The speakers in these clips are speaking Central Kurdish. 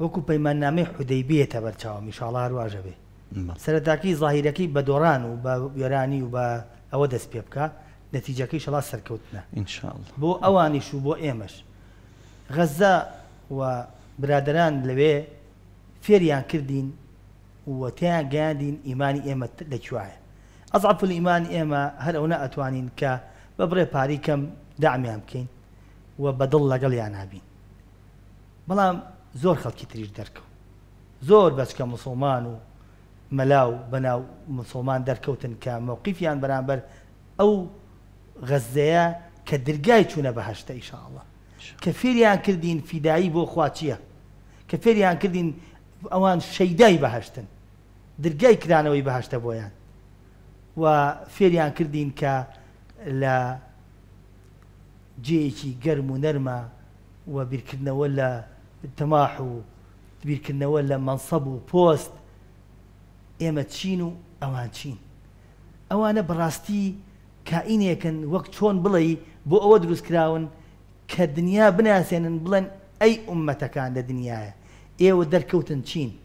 وەکو پەیماننامەی حودەی بێتە بەرچاومی شاڵار واژە بێ سەرەتاکی زاهیرەکەی بە دۆران و بە وێرانی و بە ئەوە دەست پێ بکە نەتیجەکەی شڵا سەرکەوتنە بۆ ئەوانیش و بۆ ئێمەش غەزە و برادران لەوێ فێریان کردین وتیان گاندین ئیمانی ئێمە لەکوواە ئەزعف ئیمان ئێمە هەر ئەوە ئەتوانین کە بەبڕێ پاری کەم دامیان بکەین و بەدڵ لەگەڵ یان نابین بەڵام زۆر خەڵکی تریش دەرکە زۆر بەچکە مسلمان و مەلاو بەناو مسلمان دەرکەوتن کە مەوقیفیان بەرامبەر ئەو غەزەیە کە درگای چوونە بەهشتە ئیشاءڵە کە فێریان کردین فیدایی بۆ خواچیە کە فێریان کردین ئەوان شەیدای بەهشتن درگای کرانەوەی بەهشتە بۆیان و فێریان کردین کە لە جێیەکی گەرم و نەرمە و بیرکردنەوە لە التماحو تبيك كنا ولا منصبو بوست ايما تشينو اوان تشين اوانا براستي كائن يكن وقت شون بلي بو او كراون كدنيا بناسين بلن اي أمة كان دنيا ايو در كوتن تشين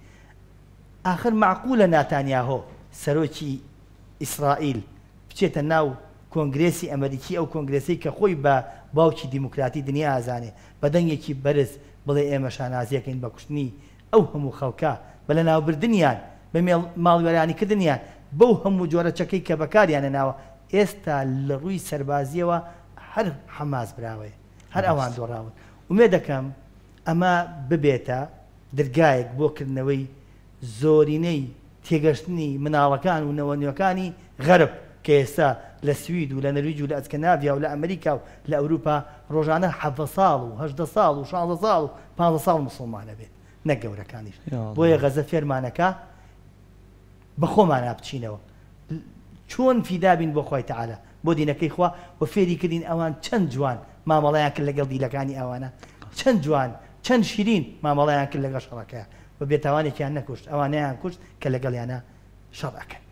اخر معقولة ناتانياهو سروشي اسرائيل بشيت الناو کۆنگرێسی ئەمریکی ئەو کۆنگرسی کە خۆی بە باوکی دیموکراتی دنیا ئازانێ بەدەنگێکی بەرز بڵێ ئێمە شانازیەکەین بە کوشتنی ئەو هەموو خەڵکە بە لە ناوبردنیان بە ماڵوەرانی کردنیان بەو هەموو جۆرە چەکەی کە بەکاریانە ناوە ئێستا لە ڕووی سەربازیەوە هەر حەماز براوێ هەر ئەوان دۆڕاون ومێ دەکەم ئەمە ببێتە دەرگایەک بۆکردنەوەی زۆرینەی تێگەشتنی مناڵەکان و نەوەنیەکانی غەرب کە ئێستا لە سوید و لە نەرویج و لە ئەسکەناویا و لە ئەمریکا و لە ئەوروپا ڕۆژانە حەفە ساڵ و هەدە ساڵ و شانزە ساڵ و پ ساڵ مسلمانە بێت نەگەورەکانیش بۆیە غەزە فێرمانەکە بە خۆمانە بچینەوە چۆن فیدابین بۆ خۆی تعاالە بۆ دینەکەی خوا بۆ فێری کردین ئەوان چەند جوان مامەڵیان کرد لەگەڵ دیلەکانی ئەوانە چەند جوان چەند شیرین مامەڵیان کرد لەگە شەڕەکەە بە بێتوانێکیان نەکوشت ئەوانیان کوشت کە لەگەڵیانە شەڕەکەن.